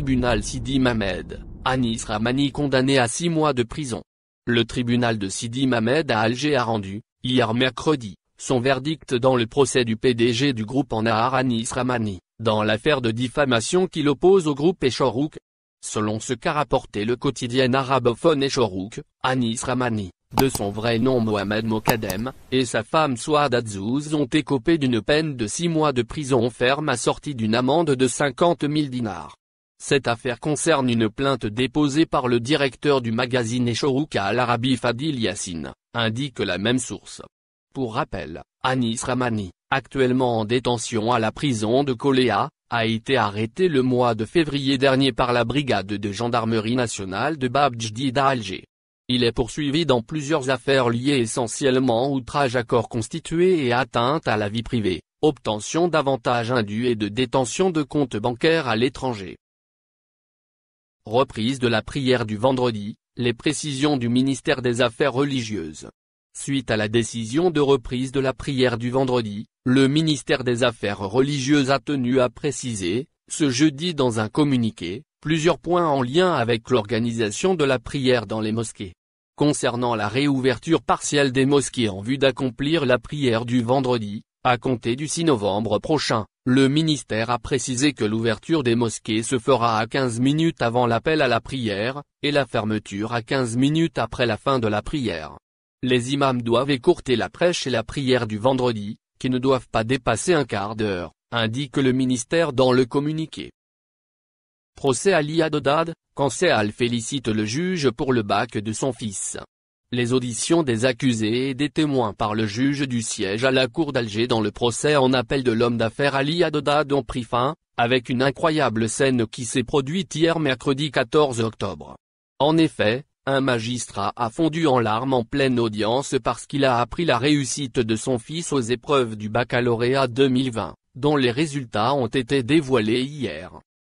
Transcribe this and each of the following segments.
tribunal Sidi Mamed, Anis Ramani condamné à six mois de prison. Le tribunal de Sidi Mamed à Alger a rendu, hier mercredi, son verdict dans le procès du PDG du groupe Anahar Anis Ramani, dans l'affaire de diffamation qui l'oppose au groupe Echorouk. Selon ce qu'a rapporté le quotidien arabophone Echorouk, Anis Ramani, de son vrai nom Mohamed Mokadem, et sa femme Swad Azouz ont écopé d'une peine de six mois de prison ferme assortie d'une amende de 50 000 dinars. Cette affaire concerne une plainte déposée par le directeur du magazine Echourouka à l'Arabie Fadil Yassine, indique la même source. Pour rappel, Anis Ramani, actuellement en détention à la prison de Coléa, a été arrêté le mois de février dernier par la brigade de gendarmerie nationale de babjdi à Alger. Il est poursuivi dans plusieurs affaires liées essentiellement outrage à corps constitué et atteinte à la vie privée, obtention d'avantages induits et de détention de comptes bancaires à l'étranger. Reprise de la prière du vendredi, les précisions du ministère des Affaires religieuses. Suite à la décision de reprise de la prière du vendredi, le ministère des Affaires religieuses a tenu à préciser, ce jeudi dans un communiqué, plusieurs points en lien avec l'organisation de la prière dans les mosquées. Concernant la réouverture partielle des mosquées en vue d'accomplir la prière du vendredi, à compter du 6 novembre prochain, le ministère a précisé que l'ouverture des mosquées se fera à 15 minutes avant l'appel à la prière, et la fermeture à 15 minutes après la fin de la prière. Les imams doivent écourter la prêche et la prière du vendredi, qui ne doivent pas dépasser un quart d'heure, indique le ministère dans le communiqué. Procès Ali à l'IADODAD, Sehal félicite le juge pour le bac de son fils les auditions des accusés et des témoins par le juge du siège à la cour d'Alger dans le procès en appel de l'homme d'affaires Ali Haddad ont pris fin, avec une incroyable scène qui s'est produite hier mercredi 14 octobre. En effet, un magistrat a fondu en larmes en pleine audience parce qu'il a appris la réussite de son fils aux épreuves du baccalauréat 2020, dont les résultats ont été dévoilés hier.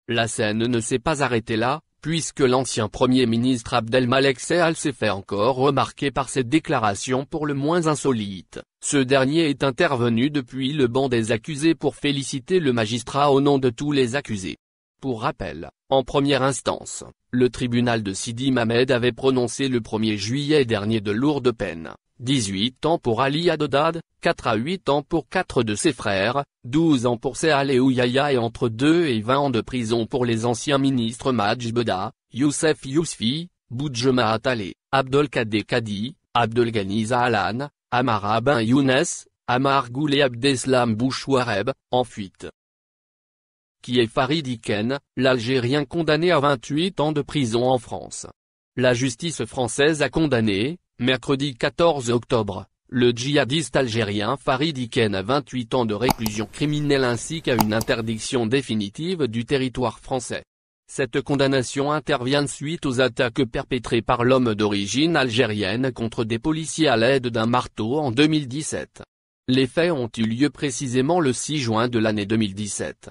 La scène ne s'est pas arrêtée là, puisque l'ancien Premier ministre Abdelmalek Seal s'est fait encore remarquer par ses déclarations pour le moins insolite, Ce dernier est intervenu depuis le banc des accusés pour féliciter le magistrat au nom de tous les accusés. Pour rappel, en première instance, le tribunal de Sidi Mamed avait prononcé le 1er juillet dernier de lourdes peines, 18 ans pour Ali Adodad, 4 à 8 ans pour 4 de ses frères, 12 ans pour Sehale et Ouyaya et entre 2 et 20 ans de prison pour les anciens ministres Majbeda, Youssef Yousfi, Boudjema Atale, Abdelkader Kadi, Abdelganiz Alan, Amar Abin Younes, Amar Goule et Abdeslam Bouchouareb, en fuite. Qui est Farid Iken, l'Algérien condamné à 28 ans de prison en France. La justice française a condamné, Mercredi 14 octobre, le djihadiste algérien Farid Iken a 28 ans de réclusion criminelle ainsi qu'à une interdiction définitive du territoire français. Cette condamnation intervient suite aux attaques perpétrées par l'homme d'origine algérienne contre des policiers à l'aide d'un marteau en 2017. Les faits ont eu lieu précisément le 6 juin de l'année 2017.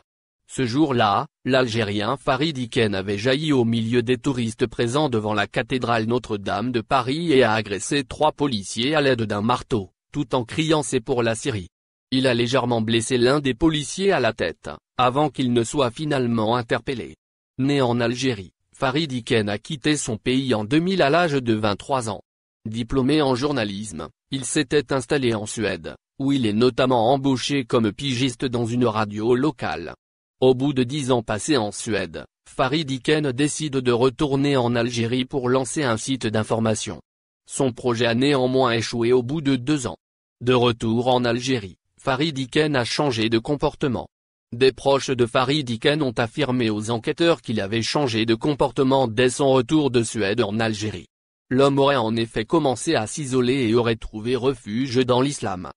Ce jour-là, l'Algérien Farid Iken avait jailli au milieu des touristes présents devant la cathédrale Notre-Dame de Paris et a agressé trois policiers à l'aide d'un marteau, tout en criant c'est pour la Syrie. Il a légèrement blessé l'un des policiers à la tête, avant qu'il ne soit finalement interpellé. Né en Algérie, Farid Iken a quitté son pays en 2000 à l'âge de 23 ans. Diplômé en journalisme, il s'était installé en Suède, où il est notamment embauché comme pigiste dans une radio locale. Au bout de dix ans passés en Suède, Farid Iken décide de retourner en Algérie pour lancer un site d'information. Son projet a néanmoins échoué au bout de deux ans. De retour en Algérie, Farid Iken a changé de comportement. Des proches de Farid Iken ont affirmé aux enquêteurs qu'il avait changé de comportement dès son retour de Suède en Algérie. L'homme aurait en effet commencé à s'isoler et aurait trouvé refuge dans l'islam.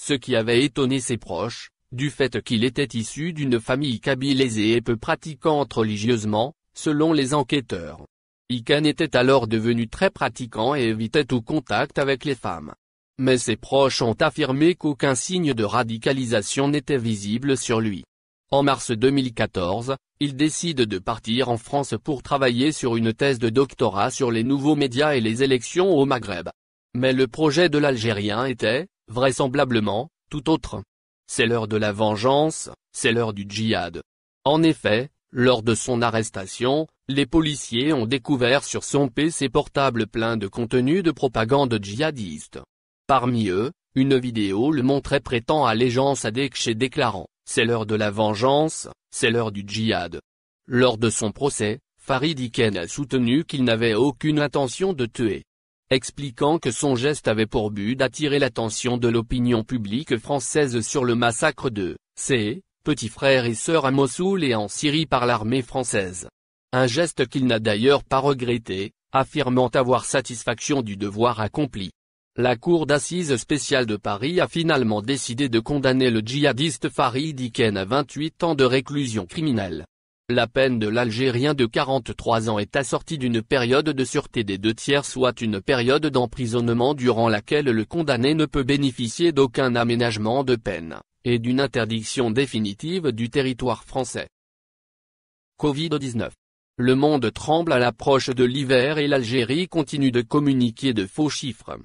Ce qui avait étonné ses proches, du fait qu'il était issu d'une famille kabyle aisée et peu pratiquante religieusement, selon les enquêteurs. Iken était alors devenu très pratiquant et évitait tout contact avec les femmes. Mais ses proches ont affirmé qu'aucun signe de radicalisation n'était visible sur lui. En mars 2014, il décide de partir en France pour travailler sur une thèse de doctorat sur les nouveaux médias et les élections au Maghreb. Mais le projet de l'Algérien était, vraisemblablement, tout autre c'est l'heure de la vengeance, c'est l'heure du djihad. En effet, lors de son arrestation, les policiers ont découvert sur son PC portable plein de contenus de propagande djihadiste. Parmi eux, une vidéo le montrait prêtant allégeance à Dekche chez déclarant « C'est l'heure de la vengeance, c'est l'heure du djihad ». Lors de son procès, Farid Iken a soutenu qu'il n'avait aucune intention de tuer expliquant que son geste avait pour but d'attirer l'attention de l'opinion publique française sur le massacre de ses petits frères et sœurs à Mossoul et en Syrie par l'armée française. Un geste qu'il n'a d'ailleurs pas regretté, affirmant avoir satisfaction du devoir accompli. La Cour d'assises spéciale de Paris a finalement décidé de condamner le djihadiste Farid Iken à 28 ans de réclusion criminelle. La peine de l'Algérien de 43 ans est assortie d'une période de sûreté des deux tiers soit une période d'emprisonnement durant laquelle le condamné ne peut bénéficier d'aucun aménagement de peine, et d'une interdiction définitive du territoire français. Covid-19 Le monde tremble à l'approche de l'hiver et l'Algérie continue de communiquer de faux chiffres.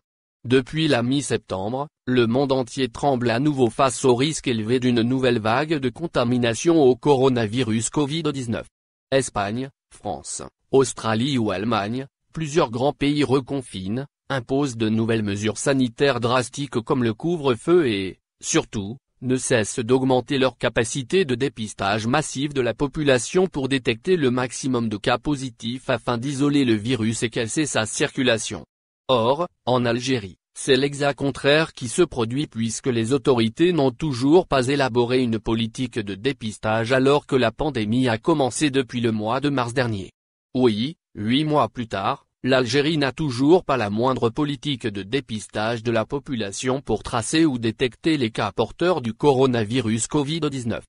Depuis la mi-septembre, le monde entier tremble à nouveau face au risque élevé d'une nouvelle vague de contamination au coronavirus Covid-19. Espagne, France, Australie ou Allemagne, plusieurs grands pays reconfinent, imposent de nouvelles mesures sanitaires drastiques comme le couvre-feu et, surtout, ne cessent d'augmenter leur capacité de dépistage massif de la population pour détecter le maximum de cas positifs afin d'isoler le virus et casser sa circulation. Or, en Algérie, c'est l'exact contraire qui se produit puisque les autorités n'ont toujours pas élaboré une politique de dépistage alors que la pandémie a commencé depuis le mois de mars dernier. Oui, huit mois plus tard, l'Algérie n'a toujours pas la moindre politique de dépistage de la population pour tracer ou détecter les cas porteurs du coronavirus Covid-19.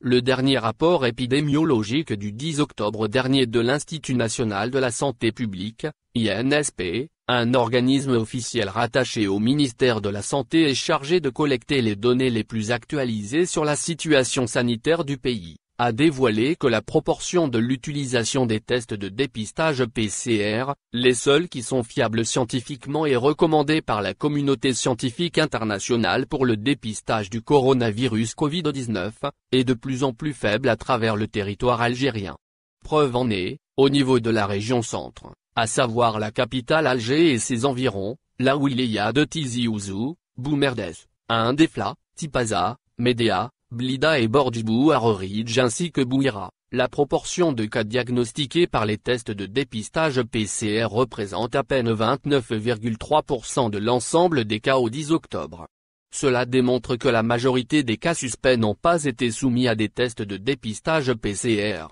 Le dernier rapport épidémiologique du 10 octobre dernier de l'Institut national de la santé publique, INSP, un organisme officiel rattaché au ministère de la Santé est chargé de collecter les données les plus actualisées sur la situation sanitaire du pays a dévoilé que la proportion de l'utilisation des tests de dépistage PCR, les seuls qui sont fiables scientifiquement et recommandés par la communauté scientifique internationale pour le dépistage du coronavirus Covid-19, est de plus en plus faible à travers le territoire algérien. Preuve en est, au niveau de la région centre, à savoir la capitale Alger et ses environs, là où il y a de Tizi Ouzou, Boumerdès, Indefla, Tipaza, Médéa, Blida et Bou Haroridj ainsi que Bouira, la proportion de cas diagnostiqués par les tests de dépistage PCR représente à peine 29,3% de l'ensemble des cas au 10 octobre. Cela démontre que la majorité des cas suspects n'ont pas été soumis à des tests de dépistage PCR.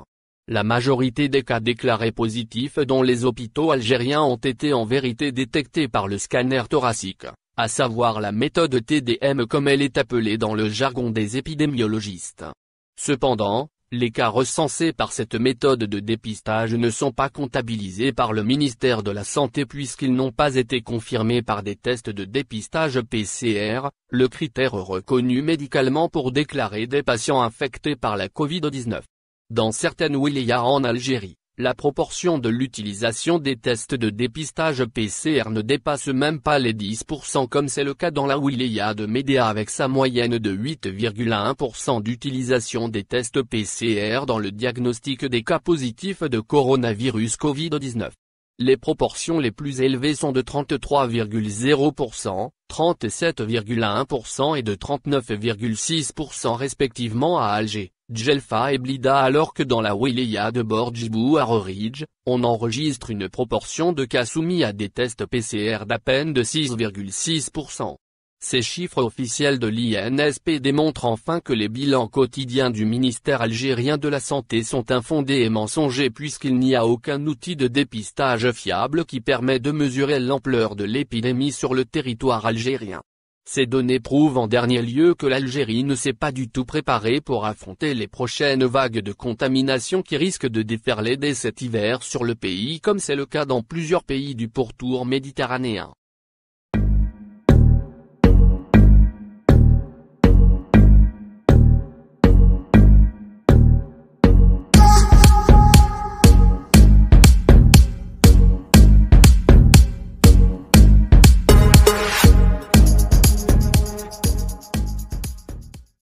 La majorité des cas déclarés positifs dont les hôpitaux algériens ont été en vérité détectés par le scanner thoracique à savoir la méthode TDM comme elle est appelée dans le jargon des épidémiologistes. Cependant, les cas recensés par cette méthode de dépistage ne sont pas comptabilisés par le ministère de la Santé puisqu'ils n'ont pas été confirmés par des tests de dépistage PCR, le critère reconnu médicalement pour déclarer des patients infectés par la Covid-19. Dans certaines wilayas en Algérie, la proportion de l'utilisation des tests de dépistage PCR ne dépasse même pas les 10% comme c'est le cas dans la wilaya de Médéa avec sa moyenne de 8,1% d'utilisation des tests PCR dans le diagnostic des cas positifs de coronavirus Covid-19. Les proportions les plus élevées sont de 33,0%, 37,1% et de 39,6% respectivement à Alger. Djelfa et Blida alors que dans la wilaya de Bordj à Roridge, on enregistre une proportion de cas soumis à des tests PCR d'à peine de 6,6%. Ces chiffres officiels de l'INSP démontrent enfin que les bilans quotidiens du ministère algérien de la Santé sont infondés et mensongers puisqu'il n'y a aucun outil de dépistage fiable qui permet de mesurer l'ampleur de l'épidémie sur le territoire algérien. Ces données prouvent en dernier lieu que l'Algérie ne s'est pas du tout préparée pour affronter les prochaines vagues de contamination qui risquent de déferler dès cet hiver sur le pays comme c'est le cas dans plusieurs pays du pourtour méditerranéen.